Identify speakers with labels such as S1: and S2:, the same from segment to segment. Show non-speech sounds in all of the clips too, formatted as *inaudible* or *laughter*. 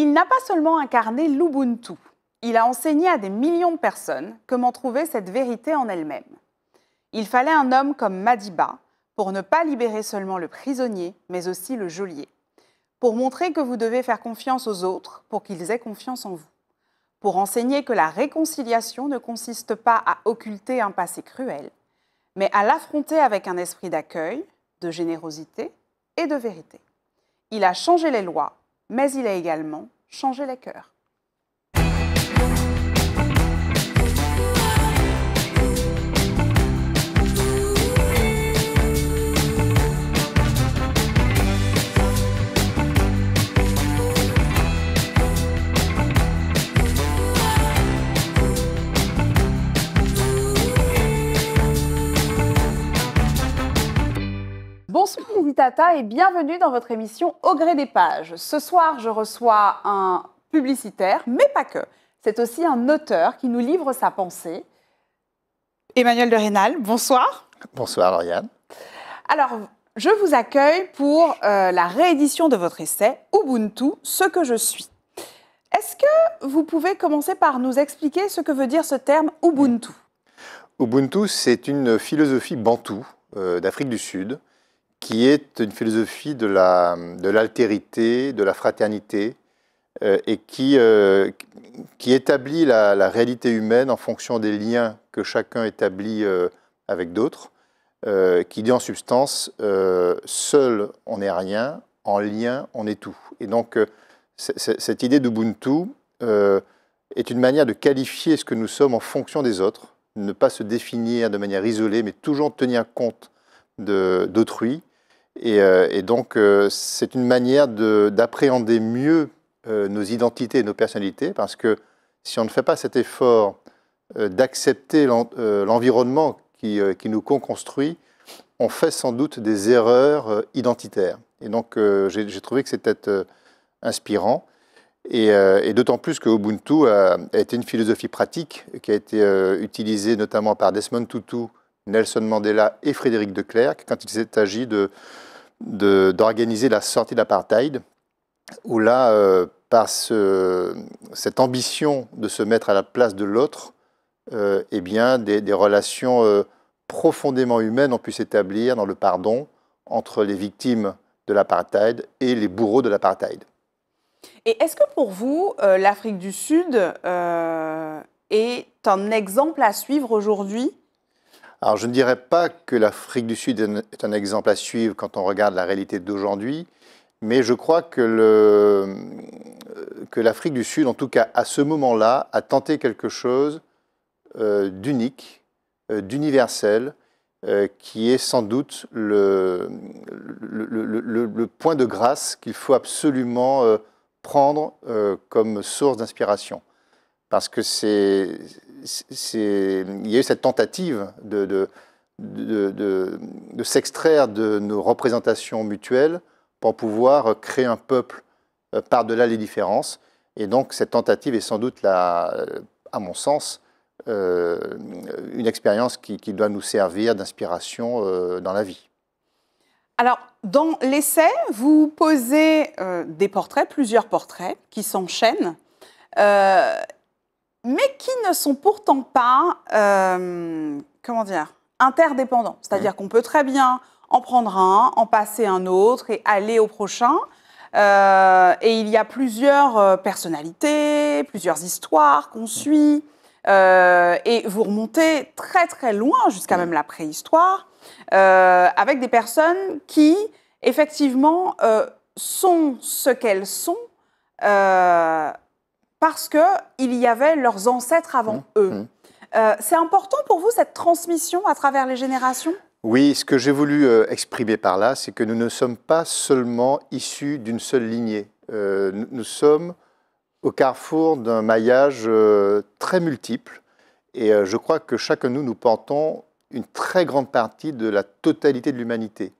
S1: Il n'a pas seulement incarné l'Ubuntu, il a enseigné à des millions de personnes comment trouver cette vérité en elle-même. Il fallait un homme comme Madiba pour ne pas libérer seulement le prisonnier, mais aussi le geôlier, pour montrer que vous devez faire confiance aux autres pour qu'ils aient confiance en vous, pour enseigner que la réconciliation ne consiste pas à occulter un passé cruel, mais à l'affronter avec un esprit d'accueil, de générosité et de vérité. Il a changé les lois mais il a également changé les cœurs. Bonsoir Tata et bienvenue dans votre émission Au gré des pages. Ce soir, je reçois un publicitaire, mais pas que. C'est aussi un auteur qui nous livre sa pensée. Emmanuel de Rénal, bonsoir.
S2: Bonsoir Lauriane.
S1: Alors, je vous accueille pour euh, la réédition de votre essai Ubuntu, ce que je suis. Est-ce que vous pouvez commencer par nous expliquer ce que veut dire ce terme Ubuntu
S2: Ubuntu, c'est une philosophie bantoue euh, d'Afrique du Sud qui est une philosophie de l'altérité, la, de, de la fraternité, euh, et qui, euh, qui établit la, réalité humaine en fonction des liens que chacun établit euh, avec d'autres, qui dit en substance, seul on n'est rien, en lien on est tout. Et donc cette idée d'Ubuntu est une manière de qualifier ce que nous sommes en fonction des autres, ne pas se définir de manière isolée, mais toujours tenir compte d'autrui euh, et, donc, euh, c'est une manière d'appréhender mieux euh, nos identités et nos personnalités, parce que si on ne fait pas cet effort d'accepter l'environnement qui, qui, nous construit on fait sans doute des erreurs identitaires. Et donc, j'ai trouvé que c'était inspirant. Et, d'autant plus que Ubuntu a, été une philosophie pratique qui a été utilisée notamment par Desmond Tutu, Nelson Mandela et Frédéric de Klerk quand il s'est agi de, d'organiser la sortie de l'apartheid, où là, euh, par cette ambition de se mettre à la place de l'autre, euh, eh bien, des, relations euh, profondément humaines ont pu s'établir dans le pardon entre les victimes de l'apartheid et les bourreaux de l'apartheid. Et
S1: est-ce que pour vous, l'Afrique du Sud est un exemple à suivre aujourd'hui
S2: alors je ne dirais pas que l'Afrique du Sud est un exemple à suivre quand on regarde la réalité d'aujourd'hui, mais je crois que, l'Afrique du Sud, en tout cas à ce moment-là, a tenté quelque chose euh, d'unique, euh, d'universel, euh, qui est sans doute le, le point de grâce qu'il faut absolument prendre comme source d'inspiration. Parce que c'est, il y a eu cette tentative de, s'extraire de nos représentations mutuelles pour pouvoir créer un peuple euh, par-delà les différences. Et donc cette tentative est sans doute, la, euh, à mon sens, euh, une expérience qui, doit nous servir d'inspiration dans la vie.
S1: Alors, dans l'essai, vous posez des portraits, plusieurs portraits qui s'enchaînent mais qui ne sont pourtant pas, euh, comment dire, interdépendants. C'est-à-dire mm. qu'on peut très bien en prendre un, en passer un autre et aller au prochain. Euh, et il y a plusieurs euh, personnalités, plusieurs histoires qu'on mm. suit. et vous remontez très très loin, jusqu'à mm. même la préhistoire, avec des personnes qui, effectivement, sont ce qu'elles sont parce qu'il y avait leurs ancêtres avant mmh, eux. Mmh. Euh, c'est important pour vous cette transmission à travers les générations
S2: Oui, ce que j'ai voulu euh, exprimer par là, c'est que nous ne sommes pas seulement issus d'une seule lignée. Euh, nous, nous, sommes au carrefour d'un maillage très multiple et je crois que chacun de nous, nous portons une très grande partie de la totalité de l'humanité,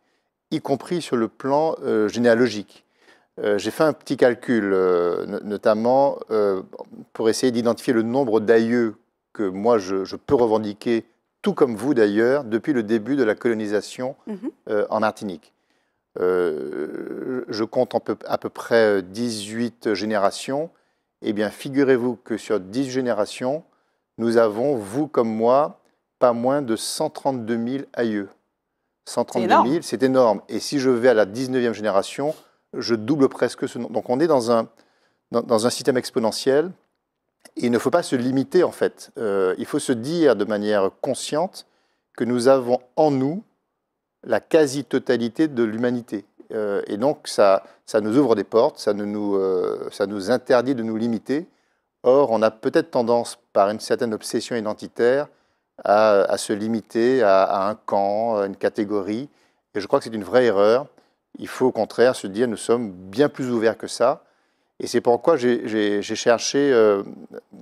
S2: y compris sur le plan généalogique. Euh, j'ai fait un petit calcul, euh, notamment euh, pour essayer d'identifier le nombre d'aïeux que moi je, peux revendiquer, tout comme vous d'ailleurs, depuis le début de la colonisation mhm. en Martinique. je compte à peu près 18 générations. Eh bien, figurez-vous que sur 10 générations, nous avons, vous comme moi, pas moins de 132 000 aïeux. 132 000, c'est énorme. Et si je vais à la 19e génération, je double presque ce nombre. Donc on est dans un, dans, un système exponentiel. Et il ne faut pas se limiter en fait. Euh, il faut se dire de manière consciente que nous avons en nous la quasi-totalité de l'humanité. Euh, et donc ça, ça nous ouvre des portes, ça, ne nous, euh, ça nous interdit de nous limiter. Or, on a peut-être tendance, par une certaine obsession identitaire, à, se limiter à, un camp, à une catégorie. Et je crois que c'est une vraie erreur. Il faut au contraire se dire nous sommes bien plus ouverts que ça. Et c'est pourquoi j'ai cherché euh,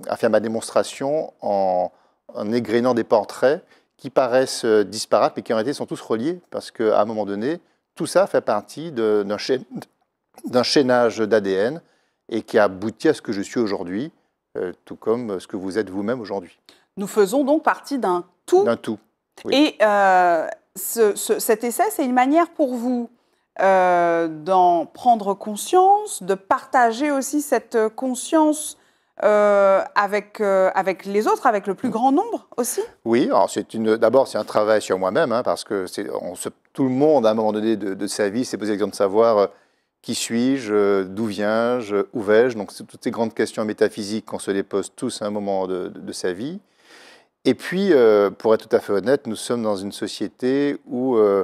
S2: à faire ma démonstration en, égrénant des portraits qui paraissent euh, disparates, mais qui en réalité sont tous reliés, parce qu'à un moment donné, tout ça fait partie d'un chaînage d'ADN et qui aboutit à ce que je suis aujourd'hui, euh, tout comme ce que vous êtes vous-même aujourd'hui. Nous faisons donc
S1: partie d'un tout. D'un tout. Et cet essai, c'est une manière pour vous euh, d'en prendre conscience, de partager aussi cette conscience euh, avec, euh, avec les autres, avec le plus grand nombre
S2: aussi Oui, d'abord c'est un travail sur moi-même, hein, parce que on se, tout le monde à un moment donné de, sa vie s'est posé la question de savoir qui suis-je, d'où viens-je, où vais-je. Donc c'est toutes ces grandes questions métaphysiques qu'on se dépose pose tous à un moment de, sa vie. Et puis, pour être tout à fait honnête, nous sommes dans une société où, où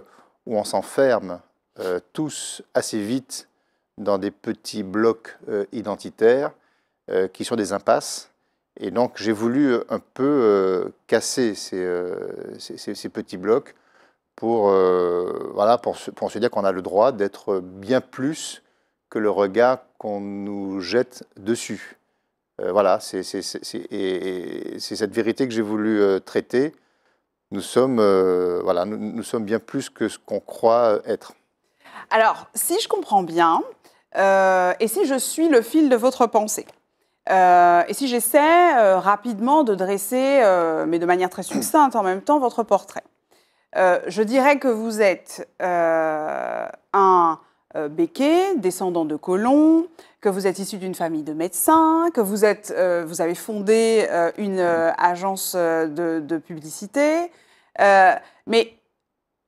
S2: on s'enferme euh, tous assez vite dans des petits blocs euh, identitaires euh, qui sont des impasses. Et donc j'ai voulu un peu casser ces, ces, petits blocs pour, voilà, pour, se, dire qu'on a le droit d'être bien plus que le regard qu'on nous jette dessus. voilà, c'est cette vérité que j'ai voulu traiter. Nous sommes, voilà, nous, sommes bien plus que ce qu'on croit être.
S1: Alors, si je comprends bien, euh, et si je suis le fil de votre pensée, euh, et si j'essaie euh, rapidement de dresser, mais de manière très succincte en même temps, votre portrait, je dirais que vous êtes un béquet, descendant de colons, que vous êtes issu d'une famille de médecins, que vous, êtes, vous avez fondé une agence de publicité, mais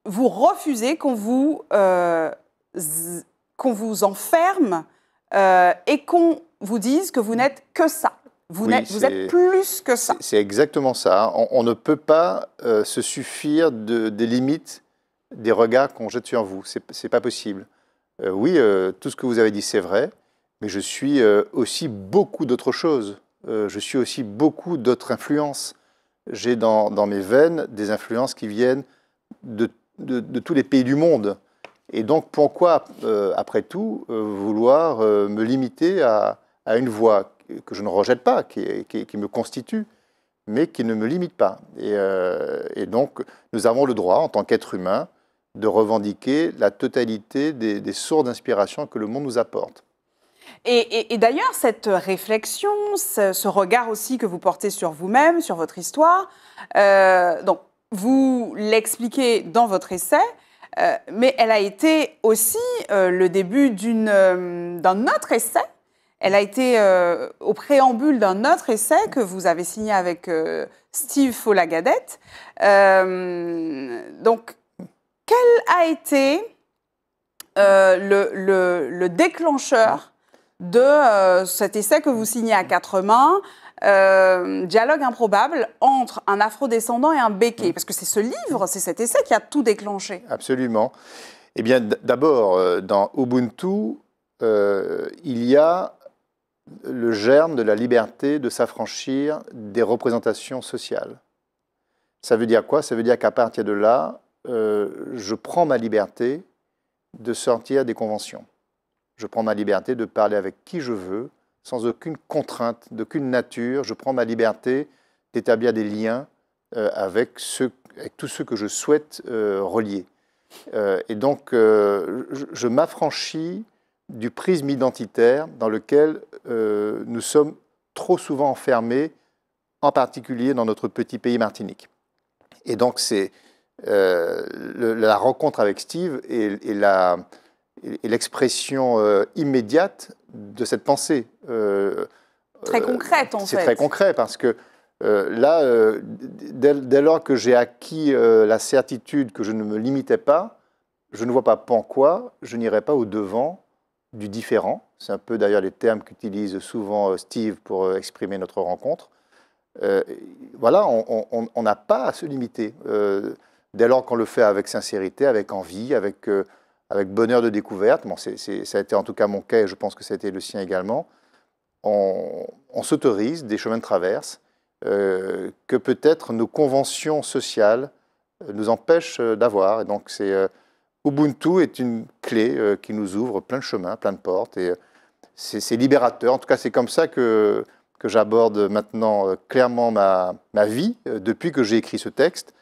S1: vous refusez qu'on vous qu'on vous enferme euh, et qu'on vous dise que vous n'êtes que ça. Vous, êtes plus
S2: que ça. C'est exactement ça. On, ne peut pas euh, se suffire des limites des regards qu'on jette sur vous. Ce n'est pas possible. Euh, oui, tout ce que vous avez dit, c'est vrai, mais je suis aussi beaucoup d'autres choses. je suis aussi beaucoup d'autres influences. J'ai dans, mes veines des influences qui viennent de tous les pays du monde. Et donc pourquoi, euh, après tout, euh, vouloir euh, me limiter à, une voix que je ne rejette pas, qui, me constitue, mais qui ne me limite pas et, donc nous avons le droit, en tant qu'être humain, de revendiquer la totalité des, des sources d'inspiration que le monde nous apporte.
S1: Et, d'ailleurs, cette réflexion, ce, regard aussi que vous portez sur vous-même, sur votre histoire, vous l'expliquez dans votre essai, euh, mais elle a été aussi euh, le début euh, d'un autre essai. Elle a été au préambule d'un autre essai que vous avez signé avec Steve Follagadette. donc, quel a été le, le, le, déclencheur de cet essai que vous signez à quatre mains euh, dialogue improbable entre un afro-descendant et un béquet. Mm. Parce que c'est ce livre, c'est cet essai qui a tout déclenché.
S2: Absolument. Eh bien, d'abord, euh, dans Ubuntu, euh, il y a le germe de la liberté de s'affranchir des représentations sociales. Ça veut dire quoi Ça veut dire qu'à partir de là, je prends ma liberté de sortir des conventions. Je prends ma liberté de parler avec qui je veux, sans aucune contrainte, d'aucune nature. Je prends ma liberté d'établir des liens euh, avec, tous ceux que je souhaite euh, relier. Euh, et donc, je, m'affranchis du prisme identitaire dans lequel nous sommes trop souvent enfermés, en particulier dans notre petit pays Martinique. Et donc, c'est la rencontre avec Steve et la et l'expression euh, immédiate de cette pensée. Euh, très concrète, en euh, fait. C'est très concret parce que là, dès, lors que j'ai acquis la certitude que je ne me limitais pas, je ne vois pas pourquoi je n'irai pas au-devant du différent. C'est un peu d'ailleurs les termes qu'utilise souvent Steve pour exprimer notre rencontre. voilà, on n'a pas à se limiter. dès lors qu'on le fait avec sincérité, avec envie, avec avec bonheur de découverte. ça a été en tout cas mon cas et je pense que ça a été le sien également. On, s'autorise des chemins de traverse euh, que peut-être nos conventions sociales euh, nous empêchent euh, d'avoir. Et donc, c'est Ubuntu est une clé qui nous ouvre plein de chemins, plein de portes. Et c'est libérateur. En tout cas, c'est comme ça que, que j'aborde maintenant clairement ma, ma vie depuis que j'ai écrit ce texte.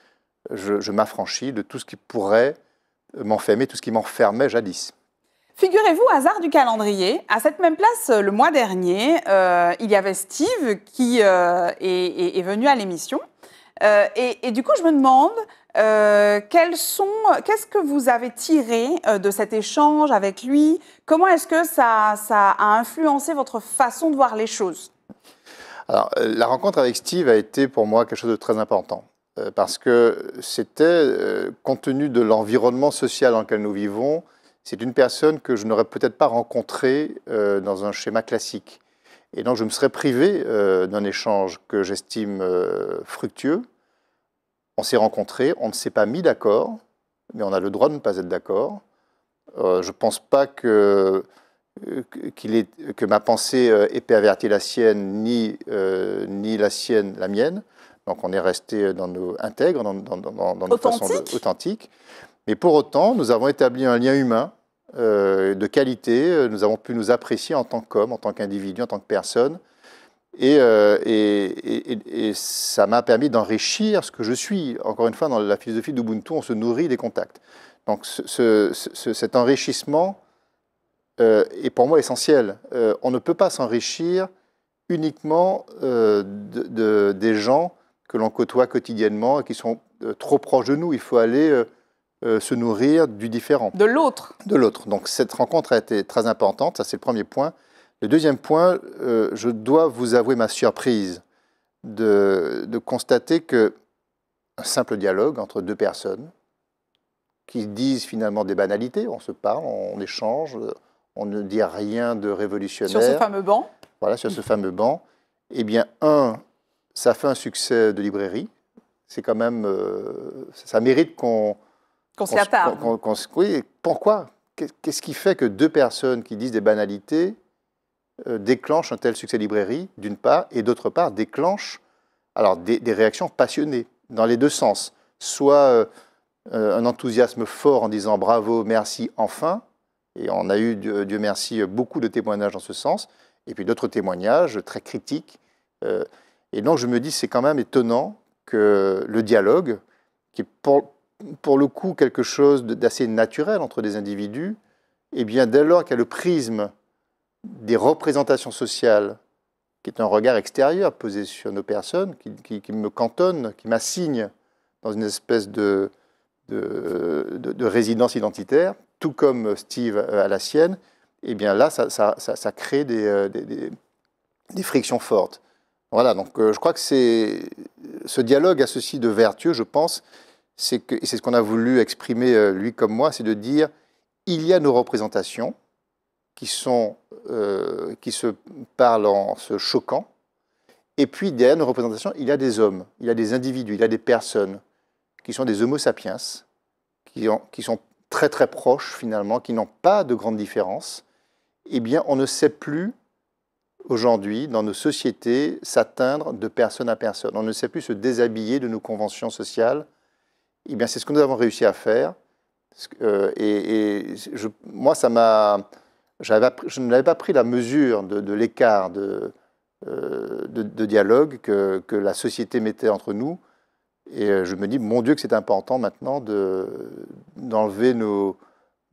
S2: Je, je m'affranchis de tout ce qui pourrait m'enfermer, tout ce qui m'enfermait jadis.
S1: Figurez-vous, hasard du calendrier, à cette même place, le mois dernier, euh, il y avait Steve qui euh, est, venu à l'émission. Euh, et, du coup, je me demande, qu'est-ce que vous avez tiré de cet échange avec lui Comment est-ce que ça, ça, a influencé votre façon de voir les choses
S2: Alors, la rencontre avec Steve a été pour moi quelque chose de très important. Euh, parce que c'était, euh, compte tenu de l'environnement social dans lequel nous vivons, c'est une personne que je n'aurais peut-être pas rencontrée euh, dans un schéma classique. Et donc je me serais privé d'un échange que j'estime fructueux. On s'est rencontrés, on ne s'est pas mis d'accord, mais on a le droit de ne pas être d'accord. je ne pense pas que que ma pensée ait perverti la sienne, ni la sienne, la mienne. Donc on est resté dans nos intègres, dans, dans, dans, dans nos façons authentiques. Mais pour autant, nous avons établi un lien humain euh, de qualité. Nous avons pu nous apprécier en tant qu'homme, en tant qu'individu, en tant que personne. Euh, et, ça m'a permis d'enrichir ce que je suis. Encore une fois, dans la philosophie d'Ubuntu, on se nourrit des contacts. Donc cet enrichissement euh, est pour moi essentiel. on ne peut pas s'enrichir uniquement de, des gens que l'on côtoie quotidiennement et qui sont euh, trop proches de nous. Il faut aller euh, euh, se nourrir du différent. De l'autre. De l'autre. Donc cette rencontre a été très importante, ça c'est le premier point. Le deuxième point, je dois vous avouer ma surprise de, de constater que un simple dialogue entre deux personnes qui disent finalement des banalités, on se parle, on échange, on ne dit rien de révolutionnaire. Sur ce fameux banc Voilà, sur ce fameux banc. Eh bien, un ça fait un succès de librairie. C'est quand même. Euh, ça mérite qu'on.
S1: Qu'on se
S2: oui, pourquoi Qu'est-ce qui fait que deux personnes qui disent des banalités euh, déclenchent un tel succès de librairie, d'une part, et d'autre part, déclenchent alors, des, réactions passionnées, dans les deux sens. Soit euh, un enthousiasme fort en disant bravo, merci, enfin, et on a eu, Dieu merci, beaucoup de témoignages dans ce sens, et puis d'autres témoignages très critiques. Et donc je me dis, c'est quand même étonnant que le dialogue, qui est pour, le coup quelque chose d'assez naturel entre des individus, et eh bien dès lors qu'il y a le prisme des représentations sociales, qui est un regard extérieur posé sur nos personnes, qui, me cantonne, qui m'assigne dans une espèce de, résidence identitaire, tout comme Steve à la sienne, et eh bien là, ça, crée euh, des frictions fortes. Voilà, donc euh, je crois que c'est ce dialogue a ceci de vertueux, je pense, c'est que c'est ce qu'on a voulu exprimer euh, lui comme moi, c'est de dire il y a nos représentations qui sont euh, qui se parlent en se choquant, et puis derrière nos représentations, il y a des hommes, il y a des individus, il y a des personnes qui sont des Homo sapiens, qui, ont, qui sont très très proches finalement, qui n'ont pas de grande différence. Eh bien, on ne sait plus aujourd'hui dans nos sociétés s'atteindre de personne à personne. On ne sait plus se déshabiller de nos conventions sociales. Eh bien, c'est ce que nous avons réussi à faire. Euh, et, moi, ça m'a, je n'avais pas pris la mesure de, l'écart de, euh, dialogue que, la société mettait entre nous. Et euh, je me dis, mon Dieu, que c'est important maintenant d'enlever nos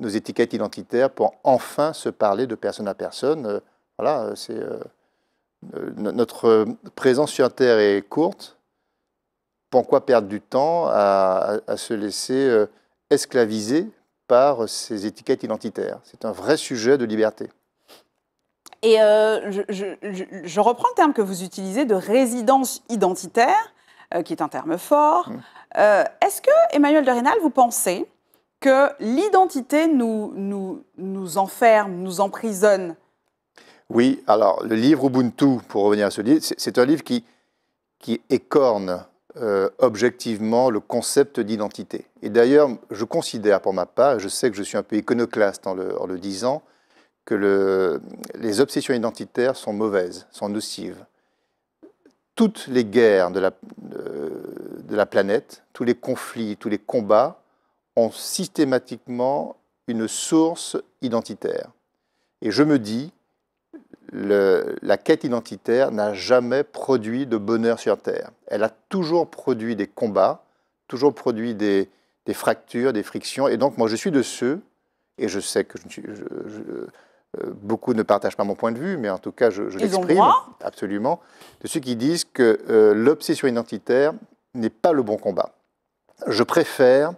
S2: étiquettes identitaires pour enfin se parler de personne à personne. Voilà, euh, c'est euh, euh, notre présence sur Terre est courte. Pourquoi perdre du temps à, se laisser esclaviser par ces étiquettes identitaires C'est un vrai sujet de liberté.
S1: Et je, reprends le terme que vous utilisez de résidence identitaire, qui est un terme fort. Mmh. Est-ce que, Emmanuel de Rénal, vous pensez que l'identité nous, nous enferme, nous emprisonne
S2: oui, alors le livre Ubuntu, pour revenir à ce livre, c'est un livre qui, qui écorne euh, objectivement le concept d'identité. Et d'ailleurs, je considère pour ma part, je sais que je suis un peu iconoclaste en le, en disant, que le, les obsessions identitaires sont mauvaises, sont nocives. Toutes les guerres de la, de la planète, tous les conflits, tous les combats ont systématiquement une source identitaire. Et je me dis, la quête identitaire n'a jamais produit de bonheur sur Terre. Elle a toujours produit des combats, toujours produit des, fractures, des frictions. Et donc, moi, je suis de ceux, et je sais que euh, beaucoup ne partagent pas mon point de vue, mais en tout cas, je, l'exprime absolument, de ceux qui disent que euh, l'obsession identitaire n'est pas le bon combat. Je préfère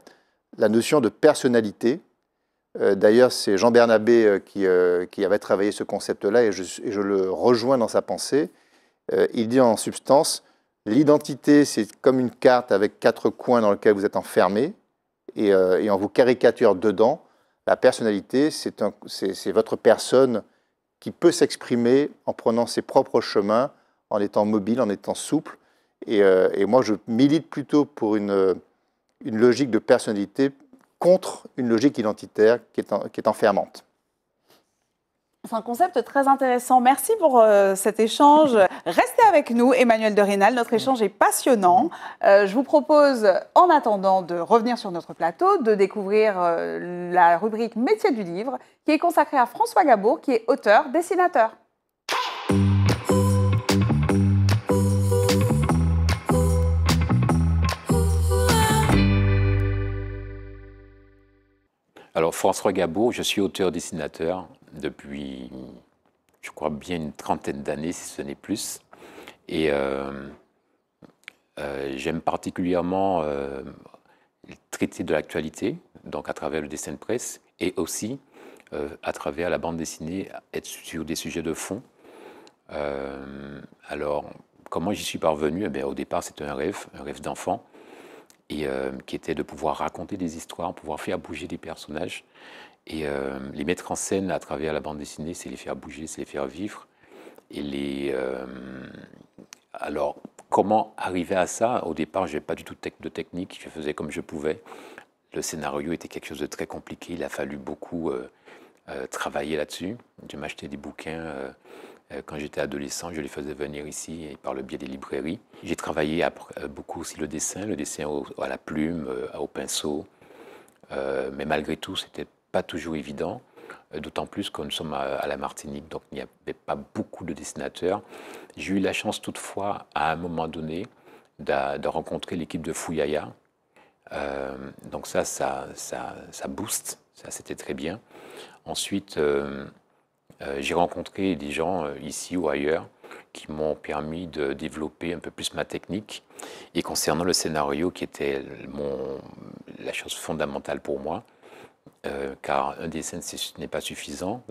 S2: la notion de personnalité, euh, d'ailleurs, c'est Jean Bernabé euh, euh, qui, avait travaillé ce concept-là et je, le rejoins dans sa pensée. il dit en substance, l'identité, c'est comme une carte avec quatre coins dans lesquels vous êtes enfermé et, on vous caricature dedans. La personnalité, c'est votre personne qui peut s'exprimer en prenant ses propres chemins, en étant mobile, en étant souple. Et, moi, je milite plutôt pour une logique de personnalité contre une logique identitaire qui est, enfermante.
S1: C'est un concept très intéressant. Merci pour euh, cet échange. Restez avec nous, Emmanuel de Rénal. Notre échange est passionnant. Euh, je vous propose, en attendant de revenir sur notre plateau, de découvrir euh, la rubrique Métier du livre, qui est consacrée à François Gabour, qui est auteur, dessinateur.
S3: Alors, François Gabour, je suis auteur-dessinateur depuis, je crois, bien une trentaine d'années, si ce n'est plus. Et euh, euh, j'aime particulièrement euh, traiter de l'actualité, donc à travers le dessin de presse, et aussi à travers la bande dessinée, être sur des sujets de fond. alors, comment j'y suis parvenu eh Au départ, c'était un rêve, un rêve d'enfant et euh, qui était de pouvoir raconter des histoires, pouvoir faire bouger des personnages et euh, les mettre en scène à travers la bande dessinée, c'est les faire bouger, c'est les faire vivre. Et les, euh, alors, comment arriver à ça Au départ, je n'avais pas du tout de technique, je faisais comme je pouvais. Le scénario était quelque chose de très compliqué, il a fallu beaucoup travailler là-dessus. Je m'achetais des bouquins, euh, quand j'étais adolescent, je les faisais venir ici par le biais des librairies. J'ai travaillé euh, beaucoup aussi le dessin, le dessin à la plume, euh, au pinceau. mais malgré tout, ce n'était pas toujours évident, d'autant plus que nous sommes à, la Martinique, donc il n'y avait pas beaucoup de dessinateurs. J'ai eu la chance toutefois, à un moment donné, de rencontrer l'équipe de Fouillaya. donc ça, ça, ça, ça booste, ça c'était très bien. Ensuite, euh, j'ai rencontré des gens euh, ici ou ailleurs qui m'ont permis de développer un peu plus ma technique. Et concernant le scénario, qui était la chose fondamentale pour moi, euh, car un dessin ce n'est pas suffisant,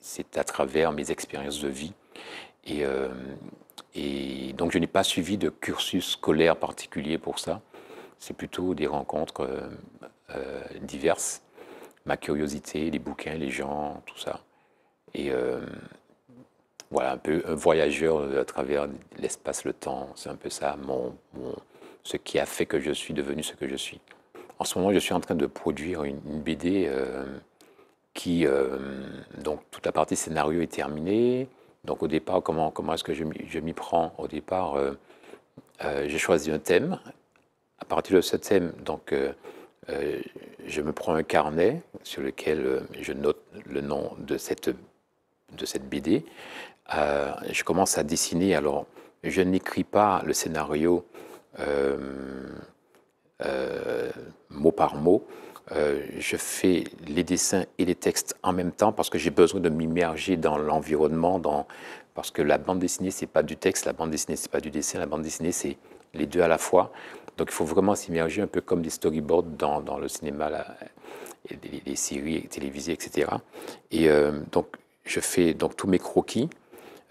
S3: c'est à travers mes expériences de vie. Et, donc je n'ai pas suivi de cursus scolaire particulier pour ça, c'est plutôt des rencontres diverses, ma curiosité, les bouquins, les gens, tout ça. Et euh, voilà, un peu un euh, voyageur à travers l'espace, le temps. C'est un peu ça, mon, ce qui a fait que je suis devenu ce que je suis. En ce moment, je suis en train de produire une, BD euh, qui, donc, toute la partie scénario est terminée. Donc, au départ, comment, comment est-ce que je, je m'y prends Au départ, j'ai choisi un thème. À partir de ce thème, donc, je me prends un carnet sur lequel je note le nom de cette de cette BD, euh, je commence à dessiner. Alors, je n'écris pas le scénario euh, euh, mot par mot. je fais les dessins et les textes en même temps parce que j'ai besoin de m'immerger dans l'environnement, dans, parce que la bande dessinée, c'est pas du texte, la bande dessinée, c'est pas du dessin, la bande dessinée, c'est les deux à la fois. Donc il faut vraiment s'immerger un peu comme des storyboards dans, le cinéma, les, séries télévisées, etc. Et donc je fais donc tous mes croquis.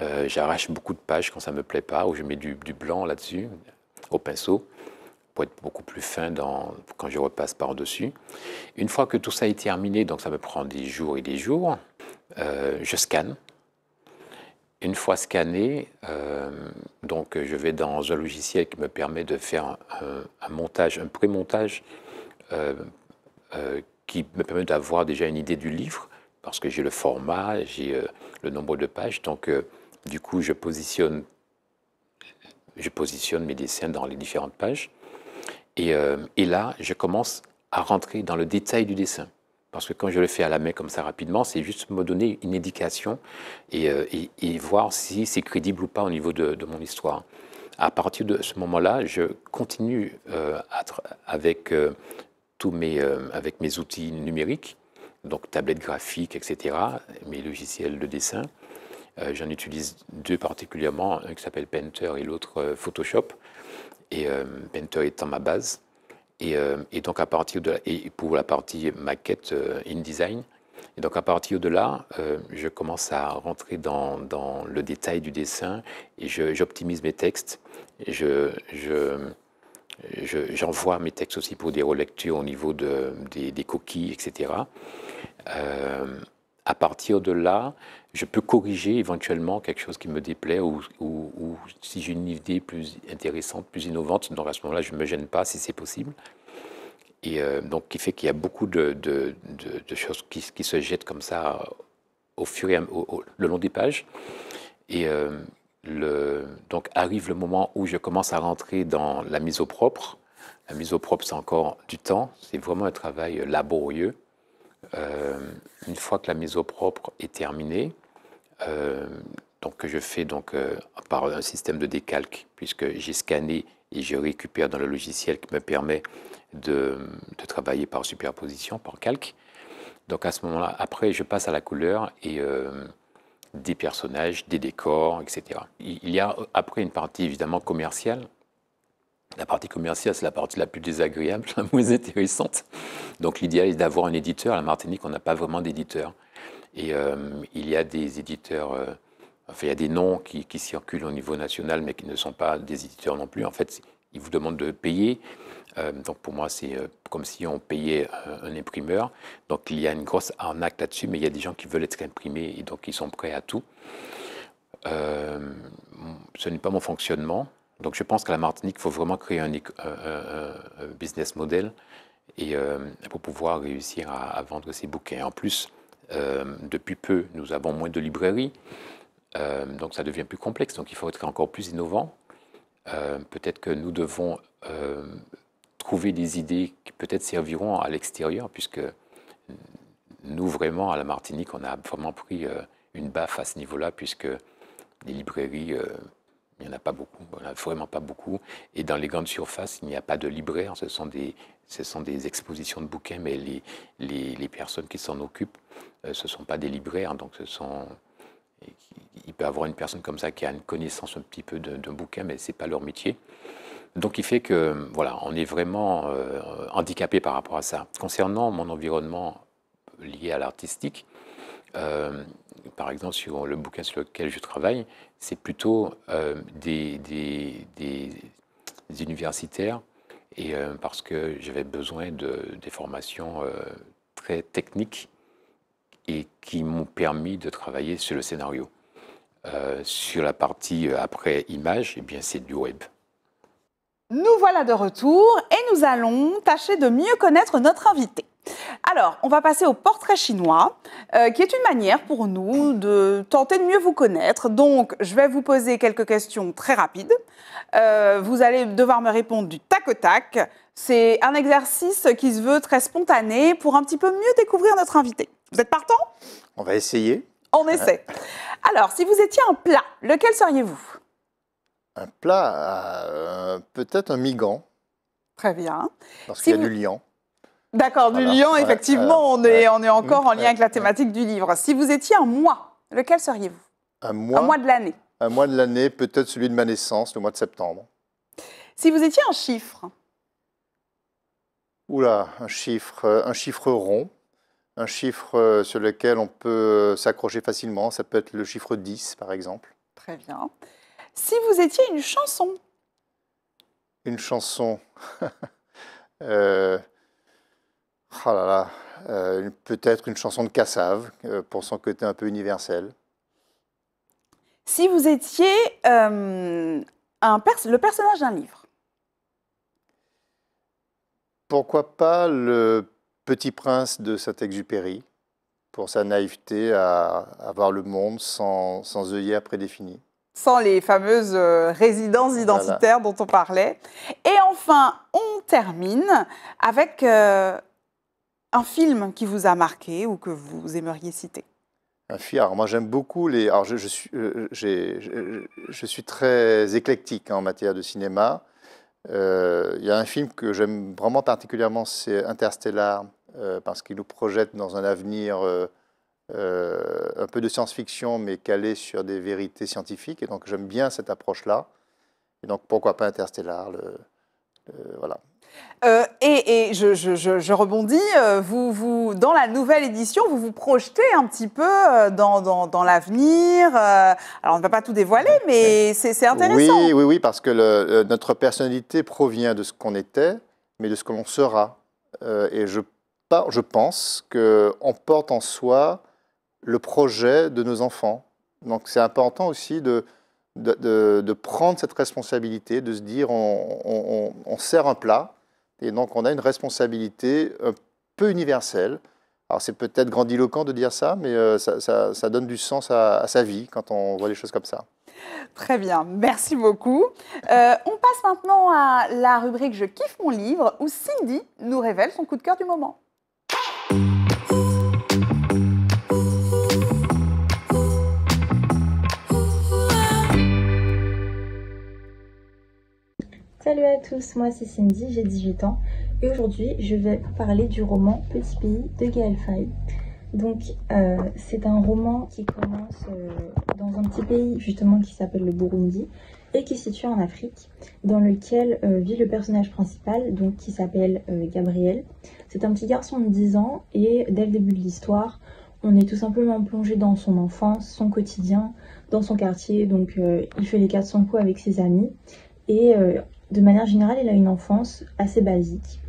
S3: Euh, j'arrache beaucoup de pages quand ça ne me plaît pas, ou je mets du, blanc là-dessus, au pinceau, pour être beaucoup plus fin quand je repasse par-dessus. Une fois que tout ça est terminé, donc ça me prend des jours et des jours, euh, je scanne. Une fois scanné, euh, donc je vais dans un logiciel qui me permet de faire un montage, un pré-montage, qui me permet d'avoir déjà une idée du livre parce que j'ai le format, j'ai euh, le nombre de pages. Donc, euh, du coup, je positionne, je positionne mes dessins dans les différentes pages. Euh, et, là, je commence à rentrer dans le détail du dessin. Parce que quand je le fais à la main comme ça rapidement, c'est juste me donner une indication et, voir si c'est crédible ou pas au niveau de, mon histoire à partir de ce moment-là, je continue avec, tous mes, avec mes outils numériques donc tablette graphique, etc., mes logiciels de dessin. Euh, j'en utilise deux particulièrement, un qui s'appelle Painter et l'autre euh, Photoshop. Et euh, Painter étant ma base. Et, euh, donc à partir de et pour la partie maquette InDesign. Et donc à partir de là, je commence à rentrer dans, dans, le détail du dessin et j'optimise mes textes. je j'envoie mes textes aussi pour des relectures au niveau de, des, coquilles, etc. Euh, à partir de là, je peux corriger éventuellement quelque chose qui me déplaît ou, si j'ai une idée plus intéressante, plus innovante, donc à ce moment-là, je ne me gêne pas si c'est possible. Et euh, donc, qui fait qu'il y a beaucoup de, choses qui, se jettent comme ça au fur et à, mesure, le long des pages. Et euh, le, donc arrive le moment où je commence à rentrer dans la mise au propre. La mise au propre, c'est encore du temps. C'est vraiment un travail laborieux. Euh, une fois que la mise au propre est terminée, euh, donc que je fais donc euh, par un système de décalque, puisque j'ai scanné et je récupère dans le logiciel qui me permet de, de travailler par superposition, par calque. Donc à ce moment-là, après, je passe à la couleur et des personnages, des décors, etc. Il y a après une partie évidemment commerciale. La partie commerciale, c'est la partie la plus désagréable, *laughs* la moins intéressante. Donc l'idéal est d'avoir un éditeur. À la Martinique, on n'a pas vraiment d'éditeur. Et euh, il y a des éditeurs, euh, enfin il y a des noms qui, qui, circulent au niveau national, mais qui ne sont pas des éditeurs non plus. En fait, ils vous demandent de payer. Euh, donc pour moi, c'est euh, comme si on payait euh, un, imprimeur. Donc il y a une grosse arnaque là-dessus, mais il y a des gens qui veulent être imprimés et donc ils sont prêts à tout. ce n'est pas mon fonctionnement. Donc je pense qu'à la Martinique, il faut vraiment créer un, business model et, pour pouvoir réussir à, vendre ces bouquins. En plus, depuis peu, nous avons moins de librairies. donc ça devient plus complexe, donc il faut être encore plus innovant. Euh, peut-être que nous devons euh, trouver des idées qui peut-être serviront à l'extérieur, puisque nous, vraiment, à la Martinique, on a vraiment pris euh, une baffe à ce niveau-là, puisque les librairies, il n'y en a pas beaucoup, vraiment pas beaucoup. Et dans les grandes surfaces, il n'y a pas de libraires, ce sont des, ce sont des expositions de bouquins, mais les, les, les personnes qui s'en occupent, ce ne sont pas des libraires, donc ce sont... Et qui, il peut avoir une personne comme ça qui a une connaissance un petit peu d'un bouquin, mais ce n'est pas leur métier. Donc, il fait que, voilà, on est vraiment euh, handicapé par rapport à ça. Concernant mon environnement lié à l'artistique, euh, par exemple, sur le bouquin sur lequel je travaille, c'est plutôt euh, des, des, des, universitaires, et parce que j'avais besoin de des formations très techniques et qui m'ont permis de travailler sur le scénario. Euh, sur la partie euh, après image, eh bien c'est du web.
S1: Nous voilà de retour et nous allons tâcher de mieux connaître notre invité. Alors, on va passer au portrait chinois, euh, qui est une manière pour nous de tenter de mieux vous connaître. Donc, je vais vous poser quelques questions très rapides. vous allez devoir me répondre du tac au tac. C'est un exercice qui se veut très spontané pour un petit peu mieux découvrir notre invité.
S2: Vous êtes partant On va essayer. On essaie.
S1: *laughs* Alors, si vous étiez un plat, lequel
S2: seriez-vous Un plat, euh, peut-être un migan. Très bien. Parce qu'il y a du lion.
S1: D'accord, du lion, effectivement,
S2: on, est, on est encore en mm, lien avec la thématique du livre. Si vous étiez un mois, lequel seriez-vous Un mois Un mois de l'année. Un mois de l'année, peut-être celui de ma naissance, le mois de septembre.
S1: Si vous étiez un chiffre
S2: Oula, un chiffre, un chiffre rond un chiffre euh, sur lequel on peut euh, s'accrocher facilement. Ça peut être le chiffre 10, par exemple.
S1: Très bien. Si vous étiez une chanson
S2: Une chanson *laughs* euh, oh là là. Peut-être une chanson de Cassave, pour son côté un peu universel.
S1: Si vous étiez un le personnage d'un livre
S2: Pourquoi pas le Petit prince de Saint-Exupéry, pour sa naïveté à, voir le monde sans, sans œillère
S1: Sans les fameuses euh, résidences identitaires dont on parlait. Et enfin, on termine avec euh, un film qui vous a marqué ou que
S2: vous aimeriez citer. Un film. Alors moi, j'aime beaucoup les. Alors, je, suis, euh, je, suis très éclectique en matière de cinéma. Euh, il y a un film que j'aime vraiment particulièrement, c'est Interstellar, euh, parce qu'il nous projette dans un avenir euh, un peu de science-fiction, mais calé sur des vérités scientifiques. Et donc j'aime bien cette approche-là. Et donc pourquoi pas Interstellar Voilà.
S1: Euh, et, je, rebondis, euh, vous, vous, dans la nouvelle édition, vous vous projetez un petit peu euh, dans, l'avenir. Alors on ne va pas tout dévoiler, mais c'est intéressant. Oui,
S2: oui, oui, parce que notre personnalité provient de ce qu'on était, mais de ce que l'on sera. et je, je pense qu'on porte en soi le projet de nos enfants. Donc c'est important aussi de, de, prendre cette responsabilité, de se dire on, on sert un plat et donc on a une responsabilité euh, peu universelle. Alors c'est peut-être grandiloquent de dire ça, mais euh, ça, donne du sens à, sa vie quand on voit les choses comme ça.
S1: Très bien, merci beaucoup. Euh, on passe maintenant à la rubrique Je kiffe mon livre où Cindy nous révèle son coup de cœur du moment.
S4: Salut à tous, moi c'est Cindy, j'ai 18 ans et aujourd'hui je vais vous parler du roman Petit Pays de Gaël Faye. Donc euh, c'est un roman qui commence euh, dans un petit pays justement qui s'appelle le Burundi et qui est situé en Afrique dans lequel euh, vit le personnage principal donc qui s'appelle Gabriel. C'est un petit garçon de 10 ans et dès le début de l'histoire on est tout simplement plongé dans son enfance, son quotidien, dans son quartier donc il fait les 400 coups avec ses amis et de manière générale, il a une enfance assez basique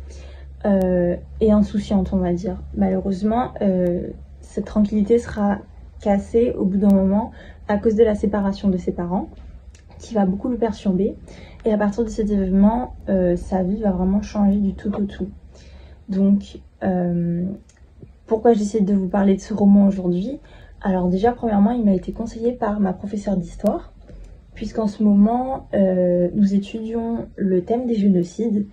S4: euh, et insouciante, on va dire. Malheureusement, euh, cette tranquillité sera cassée au bout d'un moment à cause de la séparation de ses parents, qui va beaucoup le perturber. Et à partir de cet événement, euh, sa vie va vraiment changer du tout au tout. Donc, pourquoi j'essaie de vous parler de ce roman aujourd'hui Alors déjà, premièrement, il m'a été conseillé par ma professeure d'histoire puisqu'en ce moment, euh, nous étudions le thème des génocides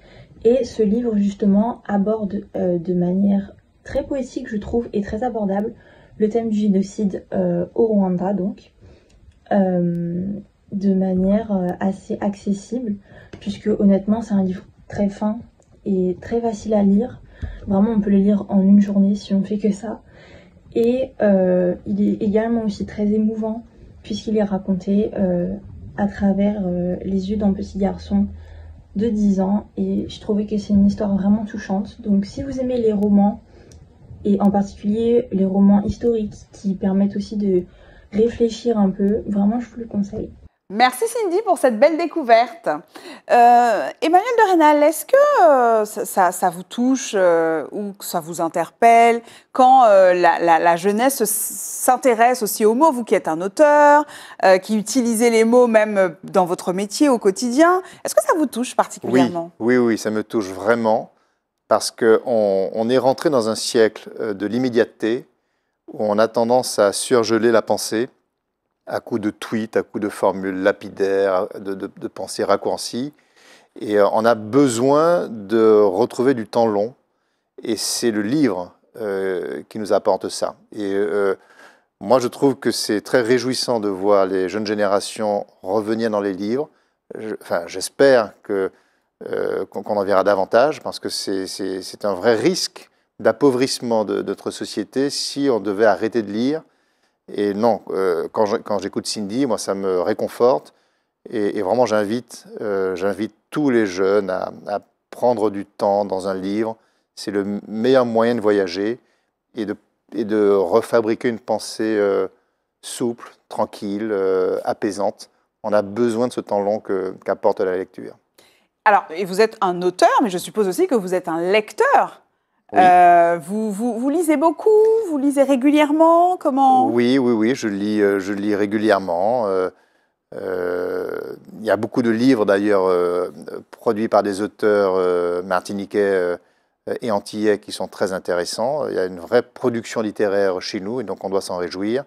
S4: et ce livre justement aborde euh, de manière très poétique, je trouve, et très abordable le thème du génocide euh, au Rwanda, donc, de manière assez accessible, puisque honnêtement, c'est un livre très fin et très facile à lire. Vraiment, on peut le lire en une journée si on fait que ça. Et il est également aussi très émouvant puisqu'il est raconté à travers euh, les yeux d'un petit garçon de 10 ans et je trouvais que c'est une histoire vraiment touchante. Donc si vous aimez les romans et en particulier les romans historiques qui permettent aussi de réfléchir un peu, vraiment je vous le conseille.
S1: Merci Cindy pour cette belle découverte. Euh, Emmanuel de Rênal, est-ce que euh, ça, vous touche euh, ou que ça vous interpelle quand la, jeunesse s'intéresse aussi aux mots, vous qui êtes un auteur, qui utilisez les mots même dans votre métier au quotidien Est-ce que ça vous touche particulièrement
S2: oui, oui, ça me touche vraiment parce qu'on est rentré dans un siècle de l'immédiateté où on a tendance à surgeler la pensée à coups de tweets, à coups de formules lapidaires, de, pensées raccourcies. Et euh, on a besoin de retrouver du temps long. Et c'est le livre euh, qui nous apporte ça. Et euh, moi, je trouve que c'est très réjouissant de voir les jeunes générations revenir dans les livres. enfin, j'espère qu'on en verra davantage, parce que c'est un vrai risque d'appauvrissement de, notre société si on devait arrêter de lire et non, euh, quand j'écoute Cindy, moi, ça me réconforte. Et, vraiment, euh, j'invite tous les jeunes à, prendre du temps dans un livre. C'est le meilleur moyen de voyager et de, et de refabriquer une pensée euh, souple, tranquille, apaisante. On a besoin de ce temps long qu'apporte la lecture.
S1: Alors, et vous êtes un auteur, mais je suppose aussi que vous êtes un lecteur.
S2: Euh,
S1: vous, vous, vous, lisez beaucoup Vous lisez régulièrement Comment
S2: Oui, oui, oui, je lis, euh, je lis régulièrement. Euh, il y a beaucoup de livres d'ailleurs produits par des auteurs martiniquais et antillais qui sont très intéressants. Il y a une vraie production littéraire chez nous et donc on doit s'en réjouir.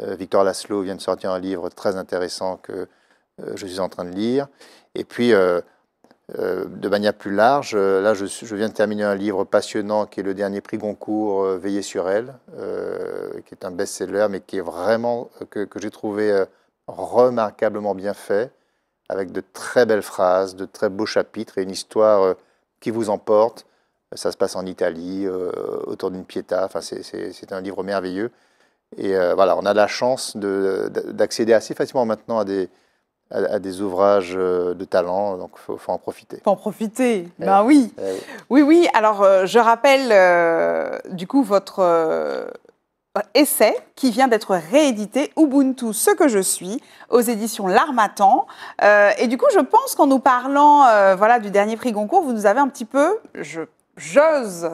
S2: Victor Laszlo vient de sortir un livre très intéressant que je suis en train de lire. Et puis, euh, de manière plus large, euh, là je, viens de terminer un livre passionnant qui est le dernier prix Goncourt, euh, sur elle, qui est un best-seller, mais qui est vraiment, que, j'ai trouvé remarquablement bien fait, avec de très belles phrases, de très beaux chapitres et une histoire qui vous emporte. Ça se passe en Italie, autour d'une pietà, enfin, c'est un livre merveilleux. Et voilà, on a la chance d'accéder assez facilement maintenant à des, à, des ouvrages euh, de talent, donc il faut, en profiter.
S1: Faut en profiter, eh ben eh oui. oui. oui. alors euh, je rappelle euh, du coup votre essai qui vient d'être réédité, Ubuntu, ce que je suis, aux éditions L'Armatan. et du coup, je pense qu'en nous parlant voilà, du dernier prix Goncourt, vous nous avez un petit peu, je j'ose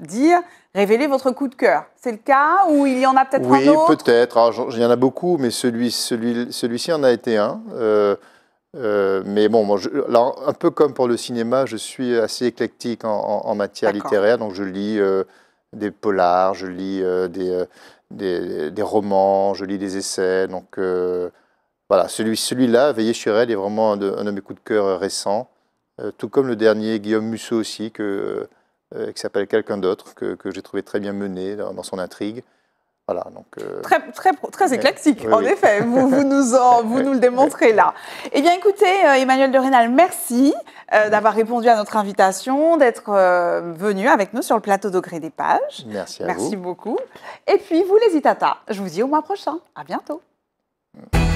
S1: dire révéler votre coup de cœur. C'est le cas ou il y en a peut-être oui, un autre Oui,
S2: peut-être. Il y en a beaucoup, mais celui, celui, celui-ci en a été un. Euh, euh, mais bon, moi, alors, un peu comme pour le cinéma, je suis assez éclectique en, matière littéraire, donc je lis euh, des polars, je lis des, des, romans, je lis des essais. Donc voilà, celui, celui-là, Veillez sur elle, est vraiment un de, un de mes coups de cœur récents, tout comme le dernier Guillaume Musso aussi, que euh, qui s'appelle Quelqu'un d'autre, que, que j'ai trouvé très bien mené dans, son intrigue. Voilà, donc euh,
S1: très, très, très, éclectique, en effet, vous, vous, nous *laughs* vous nous le démontrez là. Eh bien, écoutez, euh, Emmanuel de Rénal, merci d'avoir répondu à notre invitation, d'être venu avec nous sur le plateau d'Augré des Pages. Merci à vous. Merci beaucoup. Et puis, vous, les Itata, je vous dis au mois prochain. À bientôt. Mmh.